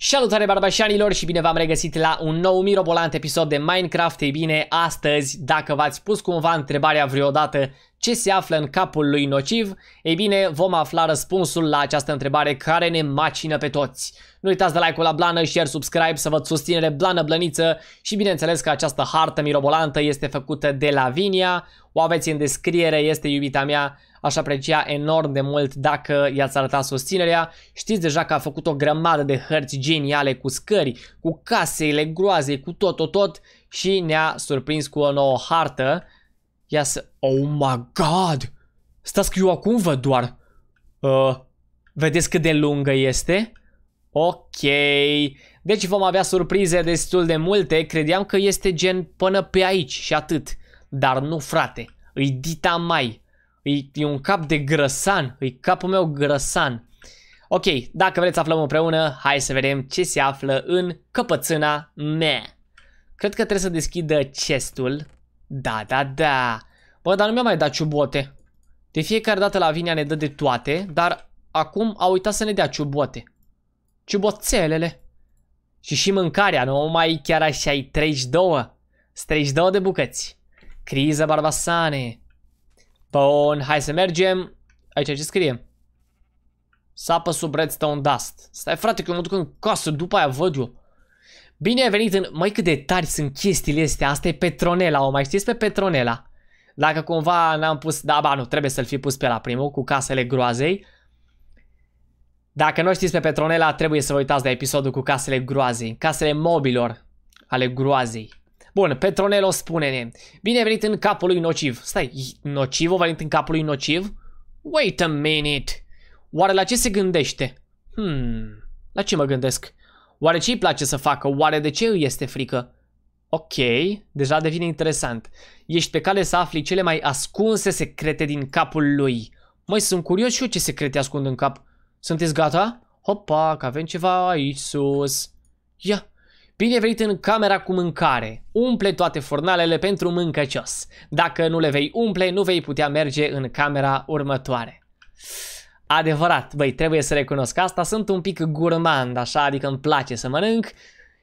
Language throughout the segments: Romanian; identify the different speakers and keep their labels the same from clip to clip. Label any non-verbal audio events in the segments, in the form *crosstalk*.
Speaker 1: Salutare barbașanilor și bine v-am regăsit la un nou mirobolant episod de Minecraft. Ei bine, astăzi, dacă v-ați pus cumva întrebarea vreodată ce se află în capul lui Nociv, ei bine, vom afla răspunsul la această întrebare care ne macină pe toți. Nu uitați de like-ul la blană, share, subscribe, să vă susținere blană blăniță și bineînțeles că această hartă mirobolantă este făcută de Lavinia, o aveți în descriere, este iubita mea Aș aprecia enorm de mult dacă i-ați arătat susținerea. Știți deja că a făcut o grămadă de hărți geniale cu scări, cu casele groaze, cu tot, tot, tot și ne-a surprins cu o nouă hartă. Ia să... Oh my god! Stați că eu acum văd doar. Uh, vedeți cât de lungă este? Ok. Deci vom avea surprize destul de multe. Credeam că este gen până pe aici și atât. Dar nu frate. Îi dita mai. E, e un cap de grăsan. E capul meu grăsan. Ok, dacă vreți să aflăm împreună, hai să vedem ce se află în căpățâna mea. Cred că trebuie să deschidă chestul. Da, da, da. Bă, dar nu mi-a mai dat ciubote. De fiecare dată la Vinia ne dă de toate, dar acum a uitat să ne dea ciubote. Ciuboțelele. Și și mâncarea, nu mai chiar așa ai 32. 32 de bucăți. Criză Barbasane. Bun, hai să mergem. Aici ce scrie? Sapă sub redstone dust. Stai frate că eu mă duc în casă, după aia văd eu. Bine ai venit în... Mai cât de tari sunt chestiile astea. Asta e Petronela, o mai știți pe Petronela? Dacă cumva n-am pus... Da, ba nu, trebuie să-l fi pus pe la primul cu casele groazei. Dacă nu știți pe Petronela, trebuie să vă uitați la episodul cu casele groazei. Casele mobilor ale groazei. Bun, Petronelo spune-ne. Bine venit în capul lui nociv. Stai, nociv? va venit în capul lui nociv? Wait a minute. Oare la ce se gândește? Hmm, la ce mă gândesc? Oare ce îi place să facă? Oare de ce îi este frică? Ok, deja devine interesant. Ești pe cale să afli cele mai ascunse secrete din capul lui. Mai sunt curios și eu ce secrete ascund în cap. Sunteți gata? Hopa, că avem ceva aici sus. Ia, Bine venit în camera cu mâncare! Umple toate fornalele pentru mâncăcios. Dacă nu le vei umple, nu vei putea merge în camera următoare. Adevărat, băi, trebuie să recunosc asta, sunt un pic gurmand, așa, adică îmi place să mănânc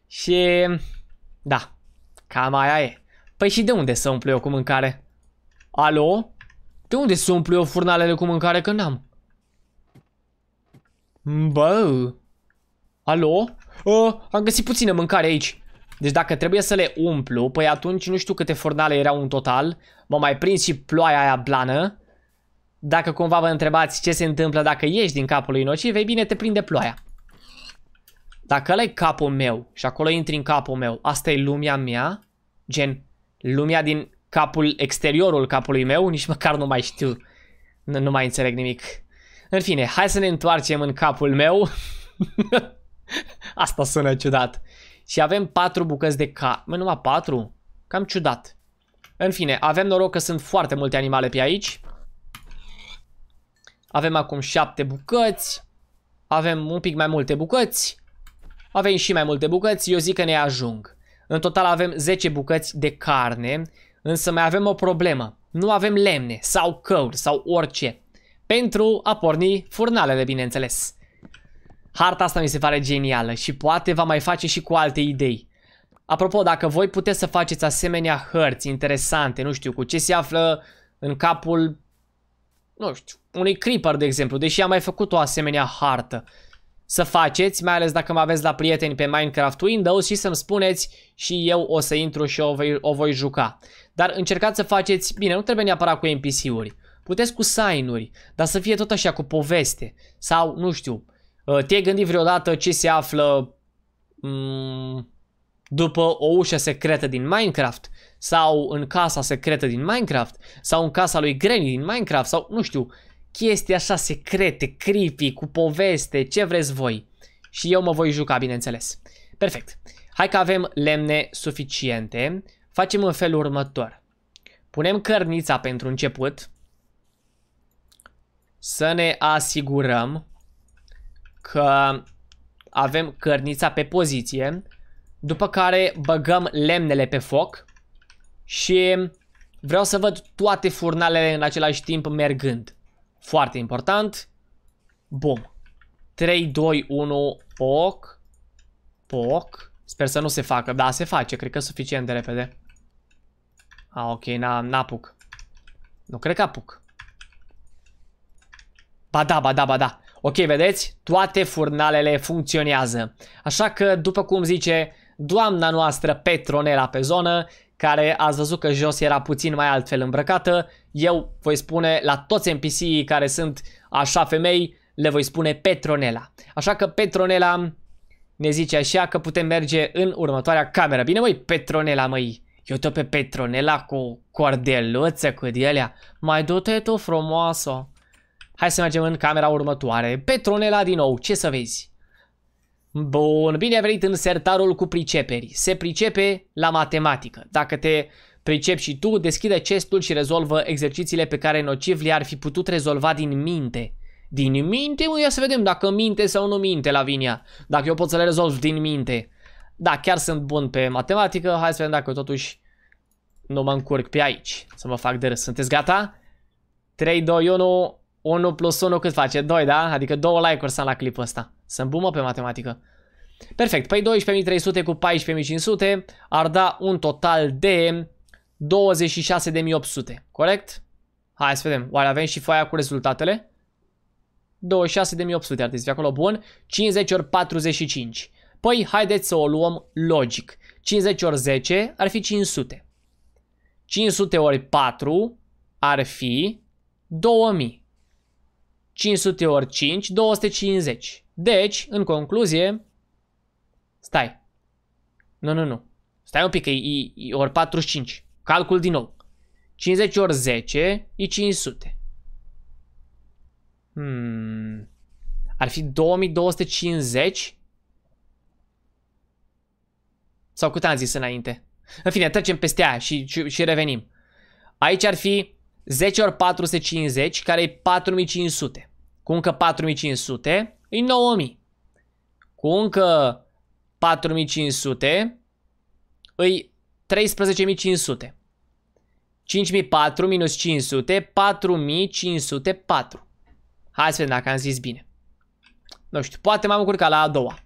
Speaker 1: și... Da, cam aia e. Păi și de unde să umplu eu cu mâncare? Alo? De unde să umplu eu furnalele cu mâncare că n-am? Bă! Alo? Uh, am găsit puțină mâncare aici. Deci dacă trebuie să le umplu, păi atunci nu știu câte fornale erau în total. m am mai prins și ploaia aia blană. Dacă cumva vă întrebați ce se întâmplă dacă ieși din capul lui nociv, ei bine, te prinde ploaia. Dacă ăla e capul meu și acolo intri în capul meu, asta e lumea mea? Gen, lumea din capul exteriorul capului meu? *laughs* Nici măcar nu mai știu. Nu, nu mai înțeleg nimic. În fine, hai să ne întoarcem în capul meu. *laughs* *laughs* Asta sună ciudat. Și avem patru bucăți de ca... Mă, numai patru? Cam ciudat. În fine, avem noroc că sunt foarte multe animale pe aici. Avem acum șapte bucăți. Avem un pic mai multe bucăți. Avem și mai multe bucăți. Eu zic că ne ajung. În total avem 10 bucăți de carne. Însă mai avem o problemă. Nu avem lemne sau căuri sau orice. Pentru a porni furnalele, bineînțeles. Harta asta mi se pare genială și poate va mai face și cu alte idei. Apropo, dacă voi puteți să faceți asemenea hărți interesante, nu știu, cu ce se află în capul, nu știu, unui creeper, de exemplu, deși am mai făcut o asemenea hartă, să faceți, mai ales dacă mă aveți la prieteni pe Minecraft Windows și să-mi spuneți și eu o să intru și o voi, o voi juca. Dar încercați să faceți, bine, nu trebuie neapărat cu NPC-uri, puteți cu sign-uri, dar să fie tot așa cu poveste sau, nu știu, Uh, te-ai gândit vreodată ce se află m- mm, după o ușă secretă din Minecraft? Sau în casa secretă din Minecraft? Sau în casa lui Granny din Minecraft? Sau, nu știu, chestii așa secrete, creepy, cu poveste, ce vreți voi. Și eu mă voi juca, bineînțeles. Perfect. Hai că avem lemne suficiente. Facem în felul următor. Punem cărnița pentru început. Să ne asigurăm că avem cărnița pe poziție, după care băgăm lemnele pe foc și vreau să văd toate furnalele în același timp mergând. Foarte important. Bum. 3, 2, 1, poc, poc. Sper să nu se facă. Da, se face. Cred că suficient de repede. A, ok, n-apuc. Nu cred că apuc. Ba da, ba da, ba da. Ok, vedeți? Toate furnalele funcționează. Așa că, după cum zice doamna noastră Petronela pe zonă, care ați văzut că jos era puțin mai altfel îmbrăcată, eu voi spune la toți NPC-ii care sunt așa femei, le voi spune Petronela. Așa că Petronela ne zice așa că putem merge în următoarea cameră. Bine măi, Petronela măi, eu tot pe Petronela cu cordeluță cu de alea. Mai du-te tu frumoasă. Hai să mergem în camera următoare. Petronela din nou, ce să vezi? Bun, bine venit în sertarul cu priceperi. Se pricepe la matematică. Dacă te pricepi și tu, deschide chestul și rezolvă exercițiile pe care nociv le-ar fi putut rezolva din minte. Din minte? ia să vedem dacă minte sau nu minte la vinia. Dacă eu pot să le rezolv din minte. Da, chiar sunt bun pe matematică. Hai să vedem dacă totuși nu mă încurc pe aici. Să mă fac de râs. Sunteți gata? 3, 2, 1... 1 plus 1 cât face? 2, da? Adică 2 like-uri sunt la clipul ăsta. Sunt bumă pe matematică. Perfect. Păi 12.300 cu 14.500 ar da un total de 26.800. Corect? Hai să vedem. Oare avem și foaia cu rezultatele? 26.800 ar trebui acolo. Bun. 50 ori 45. Păi haideți să o luăm logic. 50 ori 10 ar fi 500. 500 ori 4 ar fi 2000. 500 ori 5, 250. Deci, în concluzie, stai. Nu, nu, nu. Stai un pic, că e, e ori 45. Calcul din nou. 50 ori 10 e 500. Hmm. Ar fi 2250? Sau cât am zis înainte? În fine, trecem peste aia și, și, și revenim. Aici ar fi 10 ori 450, care e 4500. Cu încă 4500, e 9000. Cu încă 4500, îi 13500. 5004 minus 500, 4504. Hai să vedem dacă am zis bine. Nu știu, poate m-am încurcat la a doua.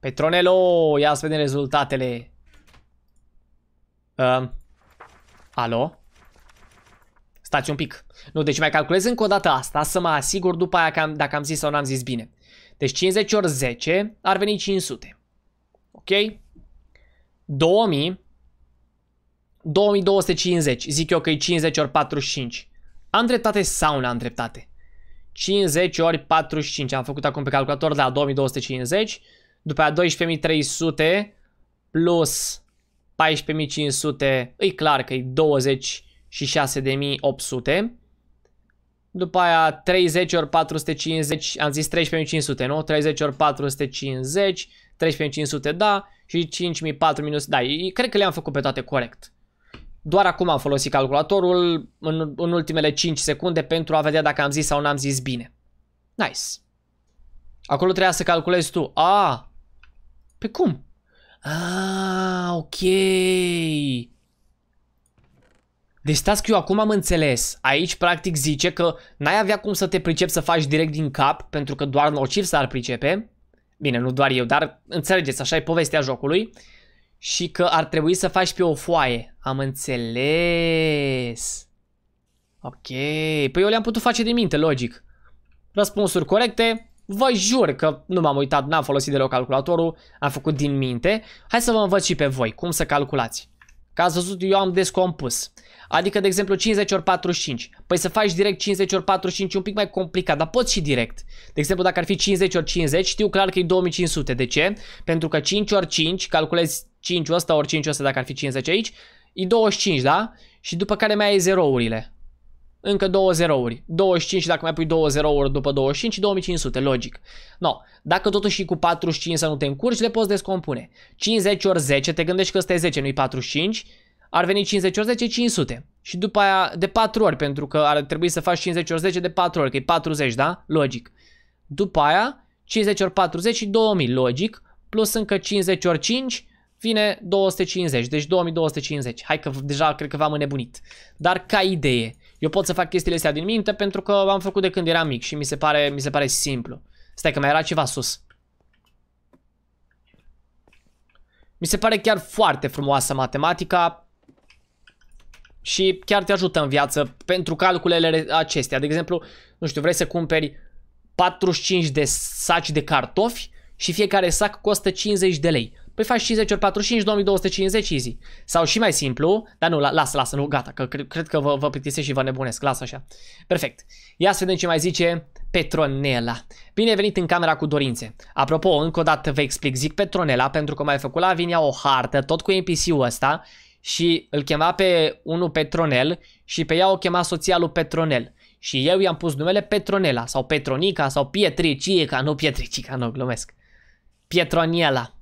Speaker 1: Petronelo, ia să vedem rezultatele. Uh, alo? Stați un pic. Nu, deci mai calculez încă o dată asta să mă asigur după aia că am, dacă am zis sau n-am zis bine. Deci 50 ori 10 ar veni 500. Ok? 2000 2250. Zic eu că e 50 ori 45. Am dreptate sau n-am dreptate? 50 ori 45. Am făcut acum pe calculator, da, 2250. După aia 12300 plus 14500. E clar că e 20 și 6800. După aia 30 ori 450, am zis 13500, nu? 30 ori 450, 13500 da și 5004 minus da. Cred că le-am făcut pe toate corect. Doar acum am folosit calculatorul în, în ultimele 5 secunde pentru a vedea dacă am zis sau n-am zis bine. Nice. Acolo trebuia să calculezi tu. A, pe cum? Ah, ok. Deci stați că eu acum am înțeles. Aici practic zice că n-ai avea cum să te pricepi să faci direct din cap, pentru că doar nociv s-ar pricepe. Bine, nu doar eu, dar înțelegeți, așa e povestea jocului. Și că ar trebui să faci pe o foaie. Am înțeles. Ok, păi eu le-am putut face de minte, logic. Răspunsuri corecte, Vă jur că nu m-am uitat, n-am folosit deloc calculatorul, am făcut din minte. Hai să vă învăț și pe voi cum să calculați. Ca ați văzut, eu am descompus. Adică, de exemplu, 50 ori 45. Păi să faci direct 50 ori 45 e un pic mai complicat, dar poți și direct. De exemplu, dacă ar fi 50 ori 50, știu clar că e 2500. De ce? Pentru că 5 ori 5, calculezi 5 ăsta ori 5 ăsta dacă ar fi 50 aici, e 25, da? Și după care mai ai zerourile încă două zerouri. 25 dacă mai pui două zerouri după 25, 2500, logic. No, dacă totuși cu 45 să nu te încurci, le poți descompune. 50 ori 10, te gândești că ăsta e 10, nu-i 45, ar veni 50 ori 10, 500. Și după aia de 4 ori, pentru că ar trebui să faci 50 ori 10 de 4 ori, că e 40, da? Logic. După aia, 50 ori 40 și 2000, logic, plus încă 50 ori 5, vine 250, deci 2250. Hai că deja cred că v-am înnebunit. Dar ca idee, eu pot să fac chestiile astea din minte pentru că am făcut de când eram mic și mi se pare, mi se pare simplu. Stai că mai era ceva sus. Mi se pare chiar foarte frumoasă matematica și chiar te ajută în viață pentru calculele acestea. De exemplu, nu știu, vrei să cumperi 45 de saci de cartofi și fiecare sac costă 50 de lei. Păi faci 50 ori 45, 2250 easy. Sau și mai simplu, dar nu, lasă, lasă, nu, gata, că cred, cred că vă, vă plictisesc și vă nebunesc, lasă așa. Perfect. Ia să vedem ce mai zice Petronela. Bine venit în camera cu dorințe. Apropo, încă o dată vă explic, zic Petronela, pentru că mai făcut la Vinia o hartă, tot cu NPC-ul ăsta, și îl chema pe unul Petronel și pe ea o chema soția lui Petronel. Și eu i-am pus numele Petronela sau Petronica sau Pietricica, nu Pietricica, nu glumesc. Pietroniela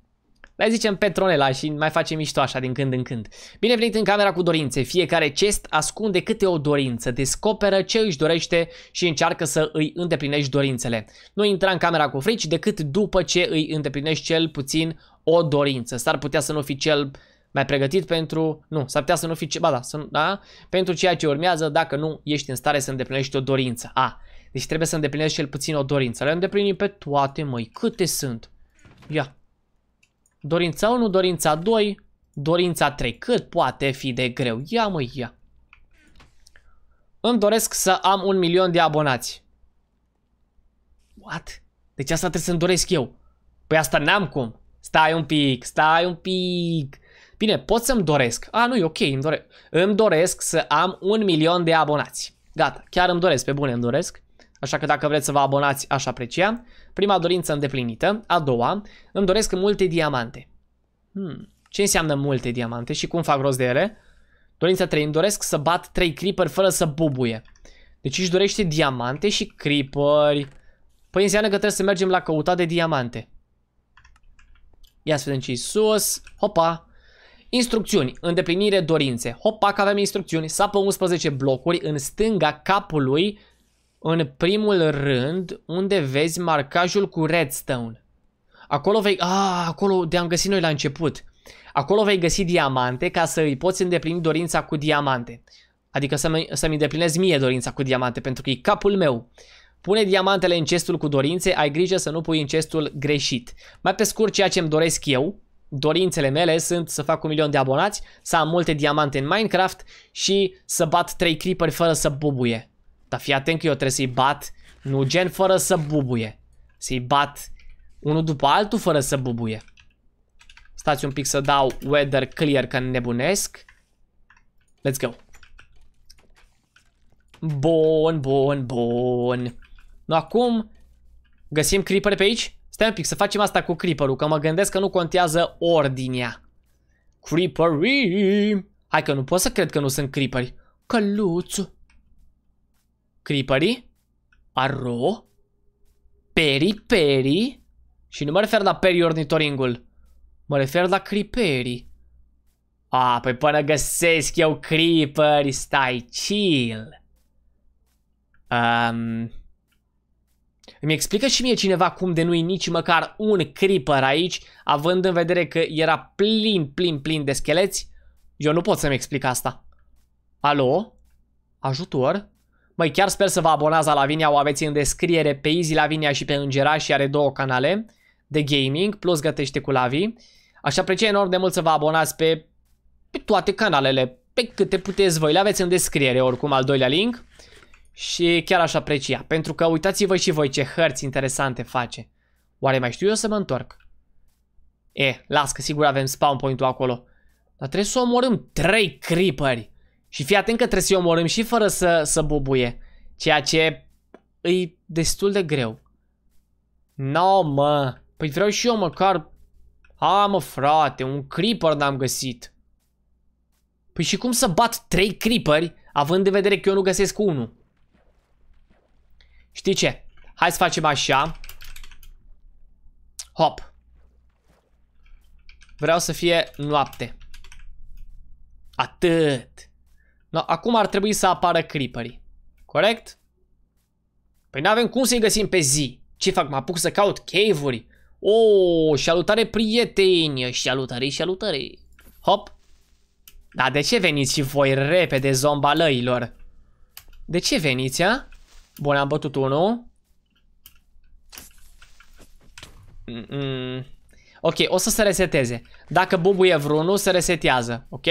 Speaker 1: mai zicem Petronela și mai facem mișto așa din când în când. Bine venit în camera cu dorințe, fiecare chest ascunde câte o dorință, descoperă ce își dorește și încearcă să îi îndeplinești dorințele. Nu intra în camera cu frici decât după ce îi îndeplinești cel puțin o dorință. S-ar putea să nu fi cel mai pregătit pentru, nu, s-ar putea să nu fi, ce... ba da, să, da, pentru ceea ce urmează dacă nu ești în stare să îndeplinești o dorință. A, deci trebuie să îndeplinești cel puțin o dorință. Le îndeplinim pe toate, măi, câte sunt? Ia, Dorința 1, dorința 2, dorința 3. Cât poate fi de greu? Ia mă, ia. Îmi doresc să am un milion de abonați. What? Deci asta trebuie să-mi doresc eu. Păi asta n-am cum. Stai un pic, stai un pic. Bine, pot să-mi doresc. A, nu, e ok, îmi dore Îmi doresc să am un milion de abonați. Gata, chiar îmi doresc, pe bune îmi doresc. Așa că dacă vreți să vă abonați, aș aprecia. Prima dorință îndeplinită. A doua, îmi doresc multe diamante. Hmm. Ce înseamnă multe diamante și cum fac rost de ele? Dorința 3, îmi doresc să bat 3 creeper fără să bubuie. Deci își dorește diamante și creeperi. Păi înseamnă că trebuie să mergem la căutat de diamante. Ia să vedem ce sus. Hopa! Instrucțiuni, îndeplinire dorințe. Hopa că avem instrucțiuni. Sapă 11 blocuri în stânga capului în primul rând unde vezi marcajul cu redstone. Acolo vei... ah, acolo de am găsit noi la început. Acolo vei găsi diamante ca să îi poți îndeplini dorința cu diamante. Adică să-mi, să-mi îndeplinesc mie dorința cu diamante, pentru că e capul meu. Pune diamantele în cestul cu dorințe, ai grijă să nu pui în cestul greșit. Mai pe scurt, ceea ce îmi doresc eu, dorințele mele sunt să fac un milion de abonați, să am multe diamante în Minecraft și să bat 3 creeperi fără să bubuie. Dar fii atent că eu trebuie să-i bat, nu gen fără să bubuie. Să-i bat unul după altul fără să bubuie. Stați un pic să dau weather clear că nebunesc. Let's go. Bun, bun, bun. Nu acum găsim creeper pe aici? Stai un pic să facem asta cu creeperul, că mă gândesc că nu contează ordinea. Creeperii! Hai că nu pot să cred că nu sunt creeperi. Căluțu! Creepery, Arro? Peri Peri și nu mă refer la Peri ornitoringul, mă refer la Creepery. A, păi până găsesc eu Creeperi, stai chill. Um, îmi explică și mie cineva cum de nu-i nici măcar un creeper aici, având în vedere că era plin, plin, plin de scheleți? Eu nu pot să-mi explic asta. Alo? Ajutor? Măi, chiar sper să vă abonați la Lavinia, o aveți în descriere pe Easy Lavinia și pe Îngera și are două canale de gaming, plus gătește cu Lavi. Aș aprecia enorm de mult să vă abonați pe, pe toate canalele, pe câte puteți voi, le aveți în descriere oricum al doilea link. Și chiar aș aprecia, pentru că uitați-vă și voi ce hărți interesante face. Oare mai știu eu să mă întorc? E, las că sigur avem spawn point-ul acolo. Dar trebuie să omorâm trei creeperi. Și fii atent că trebuie să-i omorâm și fără să, să bubuie. Ceea ce e destul de greu. No, mă. Păi vreau și eu măcar... A, mă, frate, un creeper n-am găsit. Păi și cum să bat trei creeperi, având în vedere că eu nu găsesc unul? Știi ce? Hai să facem așa. Hop. Vreau să fie noapte. Atât. No, acum ar trebui să apară creeperii. Corect? Păi n-avem cum să-i găsim pe zi. Ce fac? Mă apuc să caut cave-uri. O, oh, șalutare prieteni, salutare, salutare. Hop. Dar de ce veniți și voi repede, zombalăilor? De ce veniți, a? Bun, am bătut unul. Mm -mm. Ok, o să se reseteze. Dacă bubuie vreunul, se resetează, ok?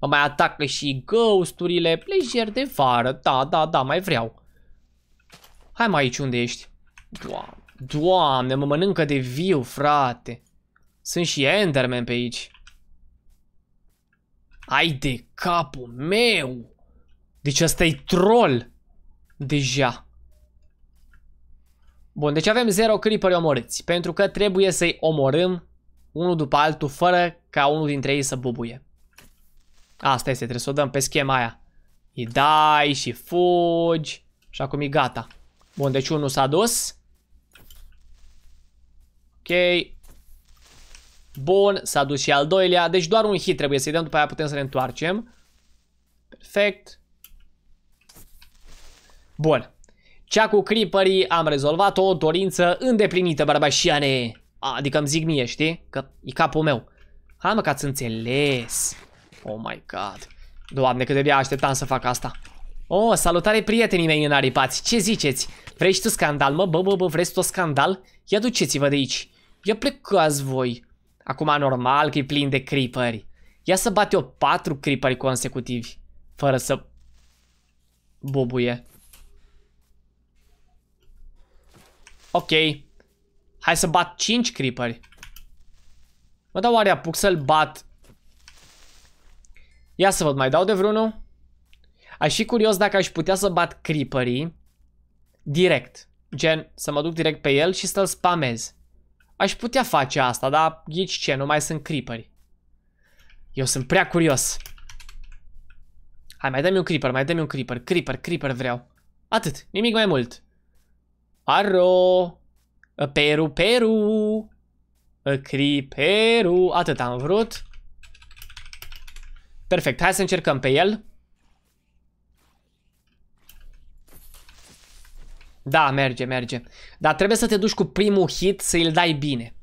Speaker 1: Mă mai atacă și ghosturile. Plejer de vară. Da, da, da, mai vreau. Hai mai aici unde ești. Doamne, doamne, mă mănâncă de viu, frate. Sunt și Enderman pe aici. Ai de capul meu. Deci asta e troll. Deja. Bun, deci avem 0 creeperi omorâți, pentru că trebuie să-i omorâm unul după altul, fără ca unul dintre ei să bubuie. Asta este, trebuie să o dăm pe schema aia. Îi dai și fugi. Și acum e gata. Bun, deci unul s-a dus. Ok. Bun, s-a dus și al doilea. Deci doar un hit trebuie să-i dăm, după aia putem să ne întoarcem. Perfect. Bun. Cea cu creeperii am rezolvat-o, dorință îndeplinită, bărbașiane. Adică îmi zic mie, știi? Că e capul meu. Hai mă că ați înțeles. Oh my god. Doamne, că de-abia așteptam să fac asta. Oh, salutare prietenii mei aripați. Ce ziceți? Vrei și tu scandal, mă? Bă, bă, bă, vreți tu scandal? Ia duceți-vă de aici. Ia plecați voi. Acum normal că e plin de creeperi. Ia să bate o patru creeperi consecutivi. Fără să... Bobuie. Ok. Hai să bat 5 creeperi. Mă, dar oare apuc să-l bat Ia să văd, mai dau de vreunul? Aș fi curios dacă aș putea să bat creeperii direct. Gen, să mă duc direct pe el și să-l spamez. Aș putea face asta, dar ghici ce, nu mai sunt creeperi. Eu sunt prea curios. Hai, mai dă-mi un creeper, mai dă-mi un creeper, creeper, creeper vreau. Atât, nimic mai mult. Aro! Peru, Peru! Creeperu, atât am vrut. Perfect, hai să încercăm pe el. Da, merge, merge. Dar trebuie să te duci cu primul hit să îl dai bine.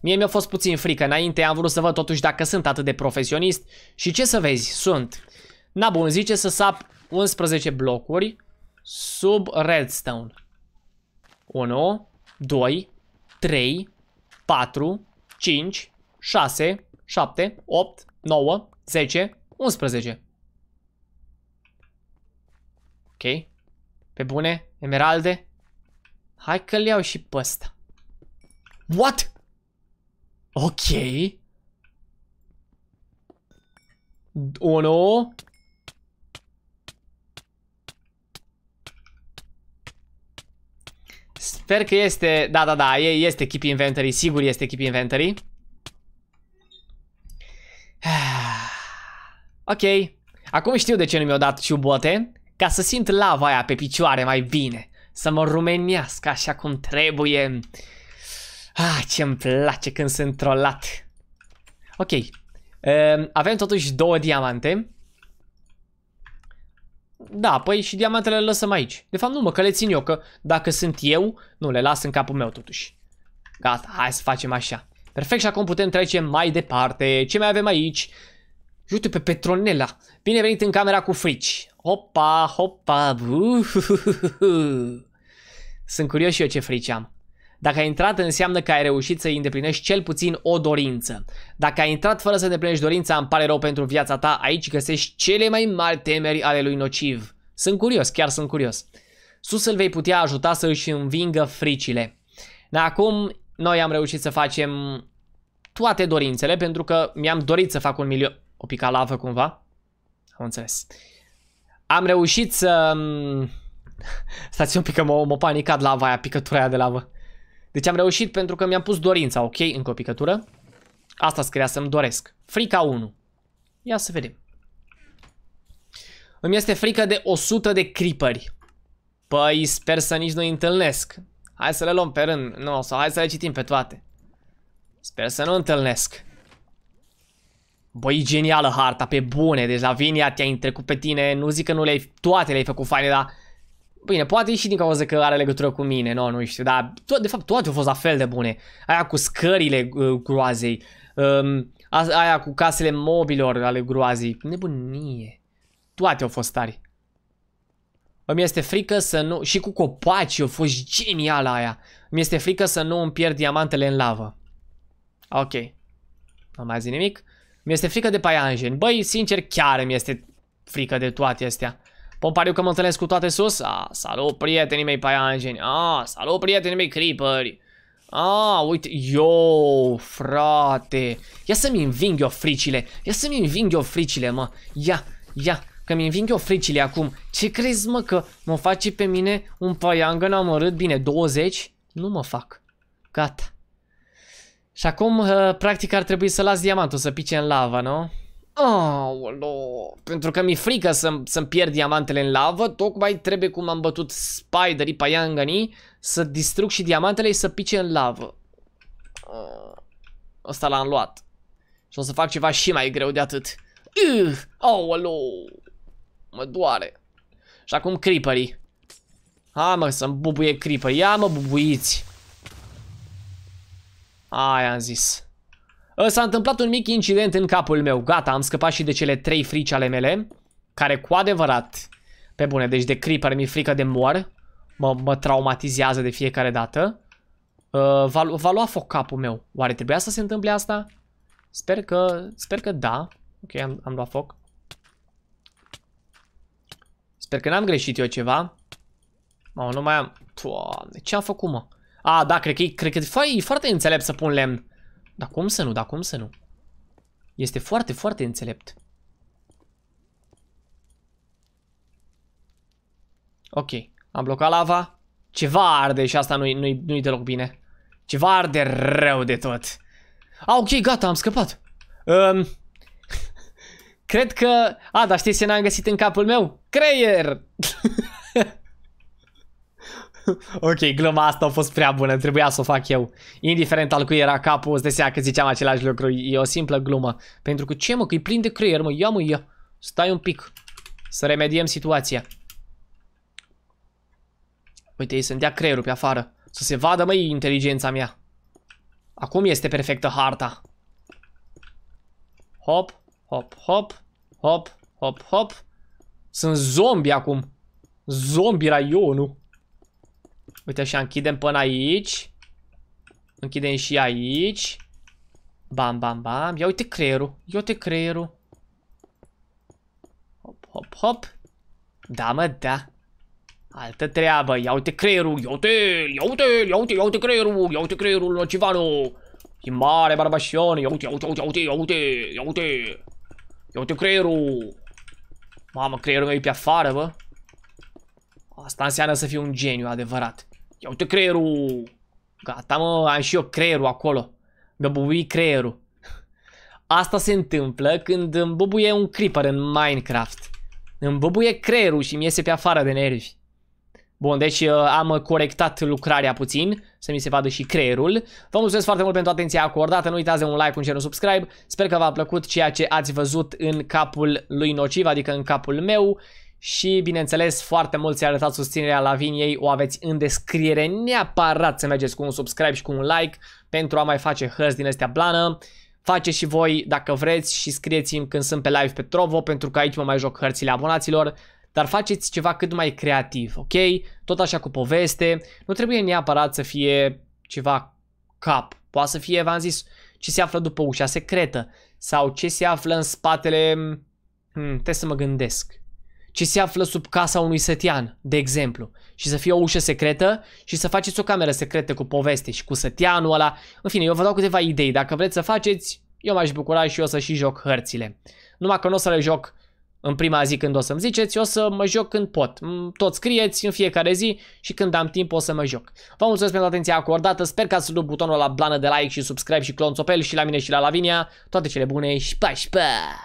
Speaker 1: Mie mi-a fost puțin frică înainte, am vrut să văd totuși dacă sunt atât de profesionist. Și ce să vezi, sunt. Na bun, zice să sap 11 blocuri sub redstone. 1, 2, 3, 4, 5, 6, 7, 8, 9, 10, 11. Ok. Pe bune? Emeralde? Hai că le iau și pe ăsta. What? Ok. 1 Sper că este, da, da, da, este keep inventory, sigur este keep inventory Ok, acum știu de ce nu mi-au dat ciubote, ca să simt lava aia pe picioare mai bine, să mă rumeniască așa cum trebuie. Ah, ce-mi place când sunt trollat. Ok, uh, avem totuși două diamante. Da, păi și diamantele le lăsăm aici. De fapt nu mă, că le țin eu, că dacă sunt eu, nu, le las în capul meu totuși. Gata, hai să facem așa. Perfect și acum putem trece mai departe. Ce mai avem aici? Uite pe Petronela. Bine venit în camera cu frici. Hopa, hopa. Sunt curios și eu ce frici am. Dacă ai intrat, înseamnă că ai reușit să îi îndeplinești cel puțin o dorință. Dacă ai intrat fără să îndeplinești dorința, îmi pare rău pentru viața ta, aici găsești cele mai mari temeri ale lui nociv. Sunt curios, chiar sunt curios. Sus îl vei putea ajuta să își învingă fricile. Dar acum noi am reușit să facem toate dorințele pentru că mi-am dorit să fac un milion... O pica lavă cumva? Am înțeles. Am reușit să... Um, *laughs* stați un pic că m-a panicat lava aia, picătura aia de lavă. Deci am reușit pentru că mi-am pus dorința, ok? Încă o picătură. Asta scria să-mi doresc. Frica 1. Ia să vedem. Îmi este frică de 100 de creeperi. Păi sper să nici nu-i întâlnesc. Hai să le luăm pe rând. Nu, sau hai să le citim pe toate. Sper să nu întâlnesc. Băi, genială harta, pe bune, deci Vinia te-a întrecut pe tine, nu zic că nu le-ai, toate le-ai făcut faine, dar... Bine, poate și din cauza că are legătură cu mine, nu, nu știu, dar to- de fapt toate au fost la fel de bune. Aia cu scările uh, groazei, um, aia cu casele mobilor ale groazei, nebunie. Toate au fost tari. Îmi este frică să nu... Și cu copaci Au fost genială aia. Mi este frică să nu îmi pierd diamantele în lavă. Ok. Nu mai zi nimic. Mi-este frică de paianjeni. Băi, sincer, chiar mi-este frică de toate astea. Pompariu că mă întâlnesc cu toate sus? A, salut prietenii mei paianjeni. A, salut prietenii mei creeperi. A, uite, yo, frate. Ia să-mi înving eu fricile. Ia să-mi înving eu fricile, mă. Ia, ia, că mi înving eu fricile acum. Ce crezi, mă, că mă face pe mine un paiangăn amărât? Bine, 20? Nu mă fac. Gata. Și acum, uh, practic, ar trebui să las diamantul să pice în lava, nu? Aolo, pentru că mi-e frică să-mi să pierd diamantele în lavă, tocmai trebuie cum am bătut spiderii pe Yangani să distrug și diamantele și să pice în lavă. Uh, ăsta l-am luat. Și o să fac ceva și mai greu de atât. Aolo, oh, mă doare. Și acum creeperii. Ha mă, să-mi bubuie creeperii. Ia mă, bubuiți. Aia am zis. Ă, s-a întâmplat un mic incident în capul meu. Gata, am scăpat și de cele trei frici ale mele. Care cu adevărat, pe bune, deci de creeper mi-e frică de mor. Mă, mă traumatizează de fiecare dată. Uh, va, va lua foc capul meu. Oare trebuia să se întâmple asta? Sper că, sper că da. Ok, am, am luat foc. Sper că n-am greșit eu ceva. Mă, nu mai am... Doamne, ce am făcut, mă? A, da, cred că, e, cred că e foarte înțelept să pun lemn. Dar cum să nu, dar cum să nu? Este foarte, foarte înțelept. Ok, am blocat lava. Ceva arde și asta nu-i nu -i, nu deloc bine. Ceva arde rău de tot. A, ok, gata, am scăpat. Um, *laughs* cred că... A, dar știi ce n-am găsit în capul meu? Creier! *laughs* *laughs* ok, gluma asta a fost prea bună, trebuia să o fac eu. Indiferent al cui era capul, îți desea că ziceam același lucru, e o simplă glumă. Pentru că ce mă, că e plin de creier, mă, ia mă, ia. Stai un pic, să remediem situația. Uite, ei să-mi dea creierul pe afară. Să se vadă, măi, inteligența mea. Acum este perfectă harta. Hop, hop, hop, hop, hop, hop. Sunt zombi acum. Zombi raionul. Uite așa, închidem până aici. Închidem și aici. Bam, bam, bam. Ia uite creierul. Ia uite creierul. Hop, hop, hop. Da, mă, da. Altă treabă. Ia uite creierul. Ia uite, ia uite, ia uite, ia uite creierul. Ia uite creierul nocivanu. E mare barbașion. Ia uite, ia uite, ia uite, ia uite, ia uite. Ia uite creierul. Mamă, creierul meu e pe afară, bă. Asta înseamnă să fiu un geniu adevărat. Ia uite creierul. Gata mă, am și eu creierul acolo. Mi-a bubuit creierul. Asta se întâmplă când îmi bubuie un creeper în Minecraft. Îmi bubuie creierul și mi iese pe afară de nervi. Bun, deci uh, am corectat lucrarea puțin, să mi se vadă și creierul. Vă mulțumesc foarte mult pentru atenția acordată, nu uitați de un like, un share, un subscribe. Sper că v-a plăcut ceea ce ați văzut în capul lui Nociv, adică în capul meu și, bineînțeles, foarte mult ți-a arătat susținerea la viniei, ei, o aveți în descriere. Neapărat să mergeți cu un subscribe și cu un like pentru a mai face hărți din astea blană. Faceți și voi dacă vreți și scrieți-mi când sunt pe live pe Trovo pentru că aici mă mai joc hărțile abonaților dar faceți ceva cât mai creativ, ok? Tot așa cu poveste, nu trebuie neapărat să fie ceva cap, poate să fie, v-am zis, ce se află după ușa secretă sau ce se află în spatele, hmm, trebuie să mă gândesc, ce se află sub casa unui sătian, de exemplu, și să fie o ușă secretă și să faceți o cameră secretă cu poveste și cu sătianul ăla. În fine, eu vă dau câteva idei. Dacă vreți să faceți, eu m-aș bucura și eu să și joc hărțile. Numai că nu o să le joc în prima zi când o să-mi ziceți, eu o să mă joc când pot. Mm, tot scrieți în fiecare zi și când am timp o să mă joc. Vă mulțumesc pentru atenția acordată, sper că ați luat butonul la blană de like și subscribe și clonțopel și la mine și la Lavinia. Toate cele bune și pa pa!